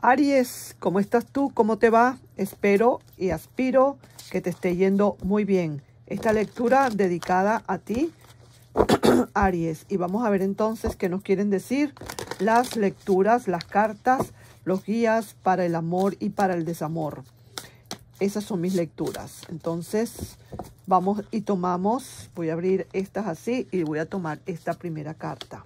Aries, ¿cómo estás tú? ¿Cómo te va? Espero y aspiro que te esté yendo muy bien. Esta lectura dedicada a ti, Aries. Y vamos a ver entonces qué nos quieren decir las lecturas, las cartas, los guías para el amor y para el desamor. Esas son mis lecturas. Entonces, vamos y tomamos, voy a abrir estas así y voy a tomar esta primera carta.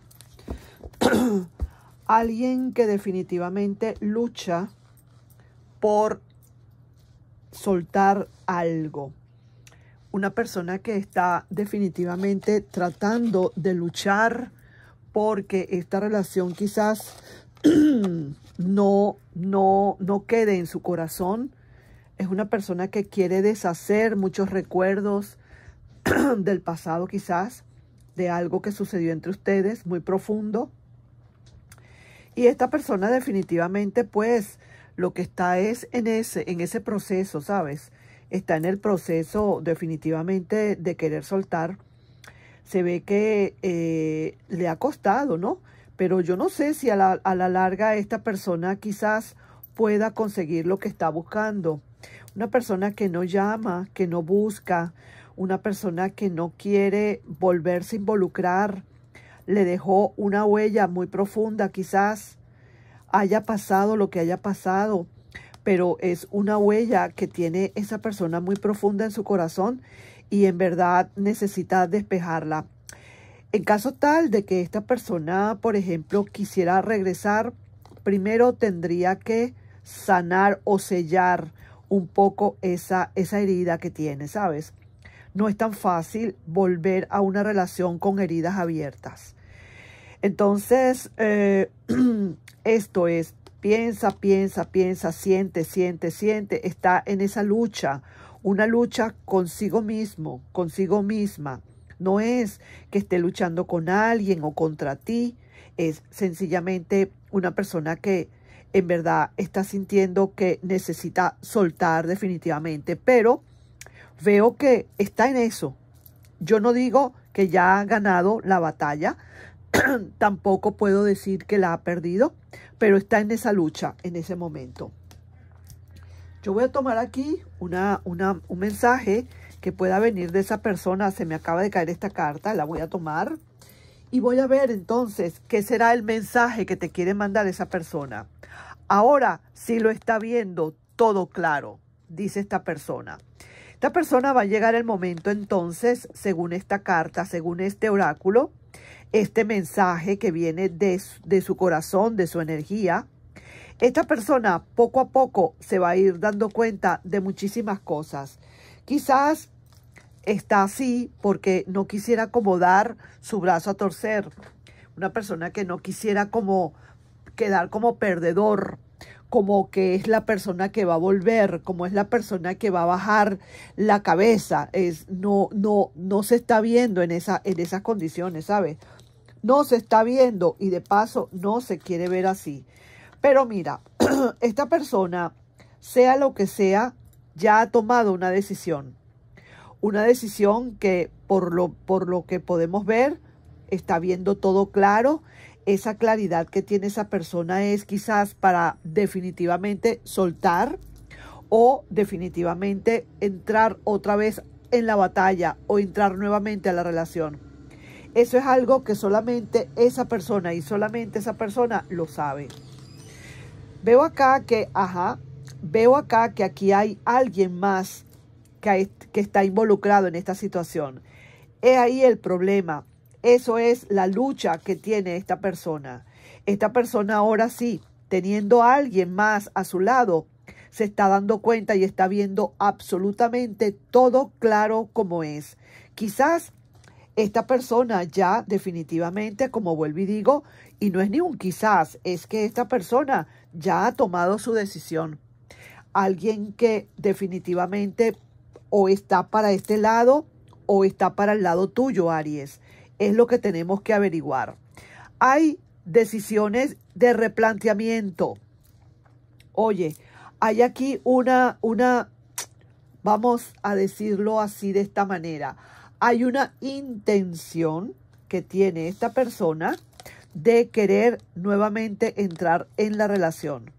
alguien que definitivamente lucha por soltar algo. Una persona que está definitivamente tratando de luchar porque esta relación quizás no, no, no quede en su corazón. Es una persona que quiere deshacer muchos recuerdos del pasado quizás, de algo que sucedió entre ustedes muy profundo y esta persona definitivamente, pues, lo que está es en ese, en ese proceso, ¿sabes? Está en el proceso definitivamente de querer soltar. Se ve que eh, le ha costado, ¿no? Pero yo no sé si a la, a la larga esta persona quizás pueda conseguir lo que está buscando. Una persona que no llama, que no busca, una persona que no quiere volverse a involucrar, le dejó una huella muy profunda, quizás haya pasado lo que haya pasado, pero es una huella que tiene esa persona muy profunda en su corazón y en verdad necesita despejarla. En caso tal de que esta persona, por ejemplo, quisiera regresar, primero tendría que sanar o sellar un poco esa, esa herida que tiene, ¿sabes? no es tan fácil volver a una relación con heridas abiertas. Entonces, eh, esto es, piensa, piensa, piensa, siente, siente, siente, está en esa lucha, una lucha consigo mismo, consigo misma. No es que esté luchando con alguien o contra ti, es sencillamente una persona que en verdad está sintiendo que necesita soltar definitivamente, pero veo que está en eso. Yo no digo que ya ha ganado la batalla, tampoco puedo decir que la ha perdido, pero está en esa lucha en ese momento. Yo voy a tomar aquí un mensaje que pueda venir de esa persona. Se me acaba de caer esta carta, la voy a tomar. Y voy a ver entonces qué será el mensaje que te quiere mandar esa persona. Ahora sí lo está viendo todo claro, dice esta persona esta persona va a llegar el momento entonces, según esta carta, según este oráculo, este mensaje que viene de su, corazón, de su energía, esta persona poco a poco se va a ir dando cuenta de muchísimas cosas. Quizás está así porque no quisiera acomodar su brazo a torcer. Una persona que no quisiera como quedar como perdedor, como que es la persona que va a volver, como es la persona que va a bajar la cabeza, es no no no se está viendo en esa en esas condiciones, ¿sabes? No se está viendo y de paso no se quiere ver así. Pero mira, esta persona, sea lo que sea, ya ha tomado una decisión. Una decisión que por lo, por lo que podemos ver, está viendo todo claro esa claridad que tiene esa persona es quizás para definitivamente soltar o definitivamente entrar otra vez en la batalla o entrar nuevamente a la relación. Eso es algo que solamente esa persona y solamente esa persona lo sabe. Veo acá que, ajá, veo acá que aquí hay alguien más que, que está involucrado en esta situación. Es ahí el problema eso es la lucha que tiene esta persona. Esta persona ahora sí, teniendo a alguien más a su lado, se está dando cuenta y está viendo absolutamente todo claro como es. Quizás esta persona ya definitivamente, como vuelvo y digo, y no es ni un quizás, es que esta persona ya ha tomado su decisión. Alguien que definitivamente o está para este lado o está para el lado tuyo, Aries es lo que tenemos que averiguar. Hay decisiones de replanteamiento. Oye, hay aquí una, una, vamos a decirlo así de esta manera, hay una intención que tiene esta persona de querer nuevamente entrar en la relación.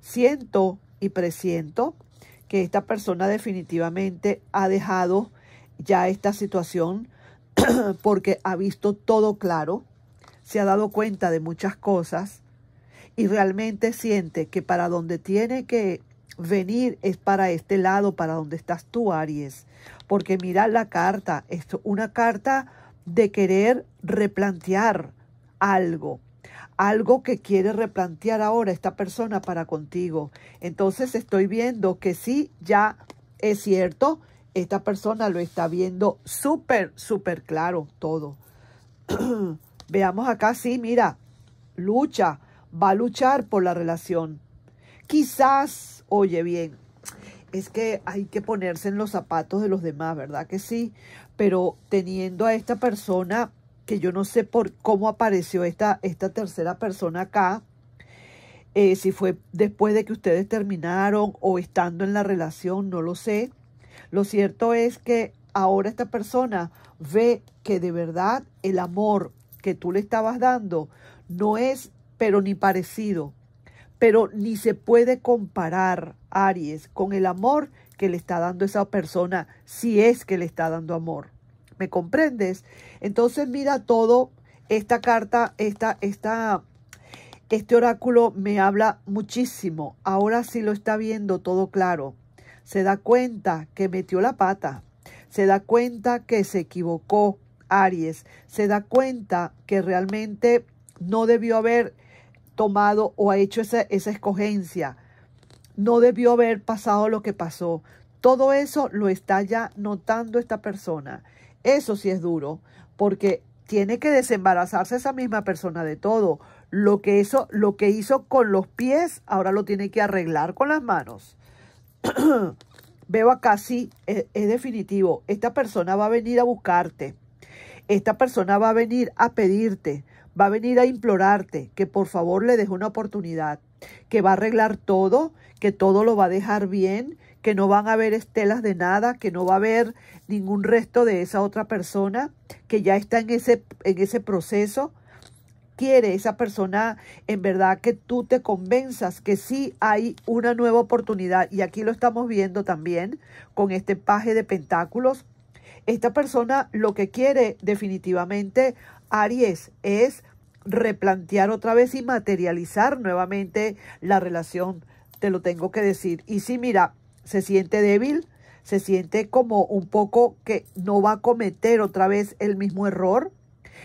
Siento y presiento que esta persona definitivamente ha dejado ya esta situación porque ha visto todo claro, se ha dado cuenta de muchas cosas y realmente siente que para donde tiene que venir es para este lado, para donde estás tú, Aries. Porque mira la carta, es una carta de querer replantear algo, algo que quiere replantear ahora esta persona para contigo. Entonces estoy viendo que sí, ya es cierto esta persona lo está viendo súper, súper claro todo. Veamos acá, sí, mira, lucha, va a luchar por la relación. Quizás, oye bien, es que hay que ponerse en los zapatos de los demás, ¿verdad que sí? Pero teniendo a esta persona, que yo no sé por cómo apareció esta, esta tercera persona acá, eh, si fue después de que ustedes terminaron o estando en la relación, no lo sé. Lo cierto es que ahora esta persona ve que de verdad el amor que tú le estabas dando no es, pero ni parecido, pero ni se puede comparar Aries con el amor que le está dando esa persona, si es que le está dando amor. ¿Me comprendes? Entonces mira todo, esta carta, esta, esta, este oráculo me habla muchísimo. Ahora sí lo está viendo todo claro se da cuenta que metió la pata, se da cuenta que se equivocó Aries, se da cuenta que realmente no debió haber tomado o ha hecho esa, esa escogencia, no debió haber pasado lo que pasó. Todo eso lo está ya notando esta persona. Eso sí es duro, porque tiene que desembarazarse esa misma persona de todo. Lo que, eso, lo que hizo con los pies, ahora lo tiene que arreglar con las manos. veo acá sí, e, es, definitivo. Esta persona va a venir a buscarte. Esta persona va a venir a pedirte, va a venir a implorarte que por favor le des una oportunidad, que va a arreglar todo, que todo lo va a dejar bien, que no van a haber estelas de nada, que no va a haber ningún resto de esa otra persona que ya está en ese, en ese proceso, quiere esa persona en verdad que tú te convenzas que sí hay una nueva oportunidad. Y aquí lo estamos viendo también con este paje de pentáculos. Esta persona lo que quiere definitivamente, Aries, es replantear otra vez y materializar nuevamente la relación. Te lo tengo que decir. Y si mira, se siente débil, se siente como un poco que no va a cometer otra vez el mismo error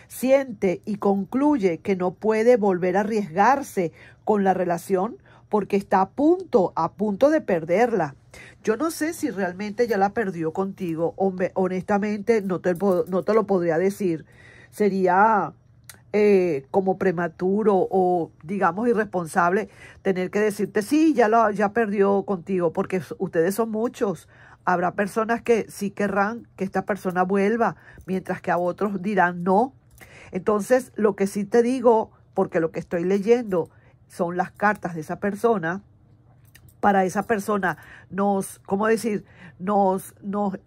siente y concluye que no puede volver a arriesgarse con la relación porque está a punto, a punto de perderla. Yo no sé si realmente ya la perdió contigo, honestamente no te, no te lo podría decir. Sería eh, como prematuro o digamos irresponsable tener que decirte, sí, ya, lo, ya perdió contigo, porque ustedes son muchos. Habrá personas que sí querrán que esta persona vuelva, mientras que a otros dirán no. Entonces, lo que sí te digo, porque lo que estoy leyendo son las cartas de esa persona, para esa persona nos, ¿cómo decir? Nos, nos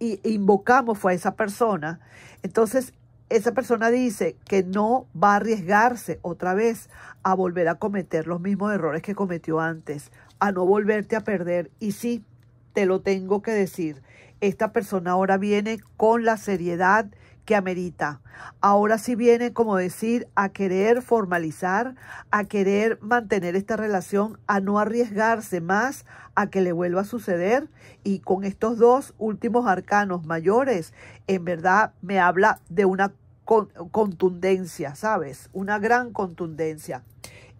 invocamos fue a esa persona. Entonces, esa persona dice que no va a arriesgarse otra vez a volver a cometer los mismos errores que cometió antes, a no volverte a perder. Y sí, te lo tengo que decir, esta persona ahora viene con la seriedad que amerita. Ahora sí viene, como decir, a querer formalizar, a querer mantener esta relación, a no arriesgarse más a que le vuelva a suceder. Y con estos dos últimos arcanos mayores, en verdad me habla de una contundencia, ¿sabes? Una gran contundencia.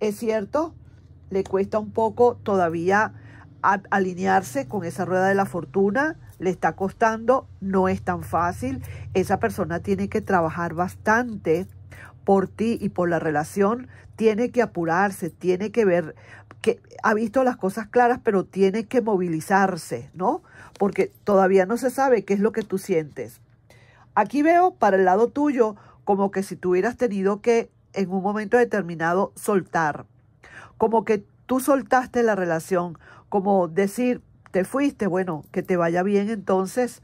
Es cierto, le cuesta un poco todavía alinearse con esa rueda de la fortuna le está costando, no es tan fácil. Esa persona tiene que trabajar bastante por ti y por la relación, tiene que apurarse, tiene que ver que ha visto las cosas claras, pero tiene que movilizarse, ¿no? Porque todavía no se sabe qué es lo que tú sientes. Aquí veo para el lado tuyo como que si tú hubieras tenido que en un momento determinado soltar, como que tú soltaste la relación, como decir, te fuiste, bueno, que te vaya bien entonces,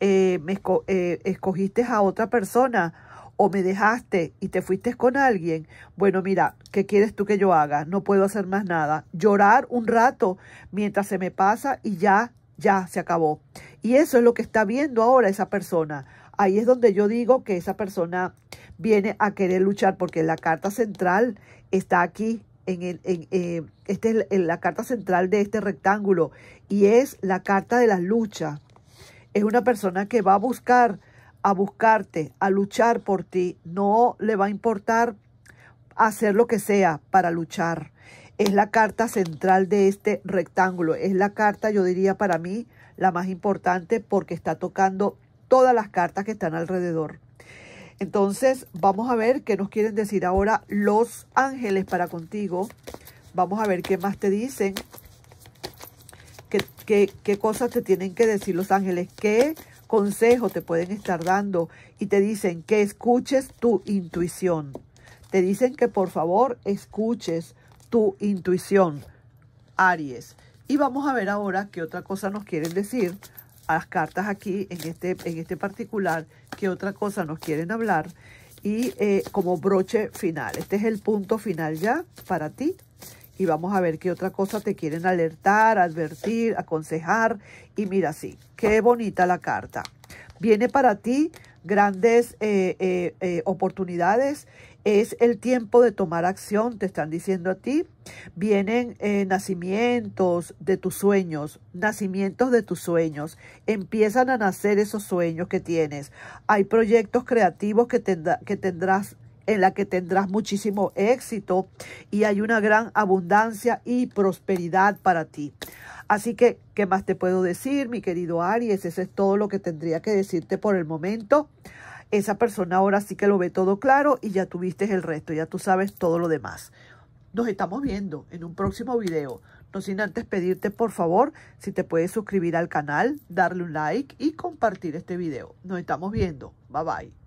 eh, me eh, escogiste a otra persona o me dejaste y te fuiste con alguien, bueno, mira, ¿qué quieres tú que yo haga? No puedo hacer más nada. Llorar un rato mientras se me pasa y ya, ya se acabó. Y eso es lo que está viendo ahora esa persona. Ahí es donde yo digo que esa persona viene a querer luchar porque la carta central está aquí en, el, en, eh, este es la carta central de este rectángulo y es la carta de la lucha. Es una persona que va a buscar, a buscarte, a luchar por ti. No le va a importar hacer lo que sea para luchar. Es la carta central de este rectángulo. Es la carta, yo diría para mí, la más importante porque está tocando todas las cartas que están alrededor. Entonces, vamos a ver qué nos quieren decir ahora los ángeles para contigo. Vamos a ver qué más te dicen. ¿Qué, cosas te tienen que decir los ángeles? ¿Qué consejo te pueden estar dando? Y te dicen que escuches tu intuición. Te dicen que por favor escuches tu intuición, Aries. Y vamos a ver ahora qué otra cosa nos quieren decir a las cartas aquí en este, en este particular que otra cosa nos quieren hablar y eh, como broche final. Este es el punto final ya para ti y vamos a ver qué otra cosa te quieren alertar, advertir, aconsejar y mira sí, qué bonita la carta. Viene para ti grandes eh, eh, eh, oportunidades. Es el tiempo de tomar acción, te están diciendo a ti. Vienen nacimientos de tus sueños, nacimientos de tus sueños. Empiezan a nacer esos sueños que tienes. Hay proyectos creativos que, tendrá, que tendrás en la que tendrás muchísimo éxito y hay una gran abundancia y prosperidad para ti. Así que, ¿qué más te puedo decir, mi querido Aries? Eso es todo lo que tendría que decirte por el momento. Esa persona ahora sí que lo ve todo claro y ya tuviste el resto, ya tú sabes todo lo demás. Nos estamos viendo en un próximo video. No sin antes pedirte, por favor, si te puedes suscribir al canal, darle un like y compartir este video. Nos estamos viendo. Bye bye.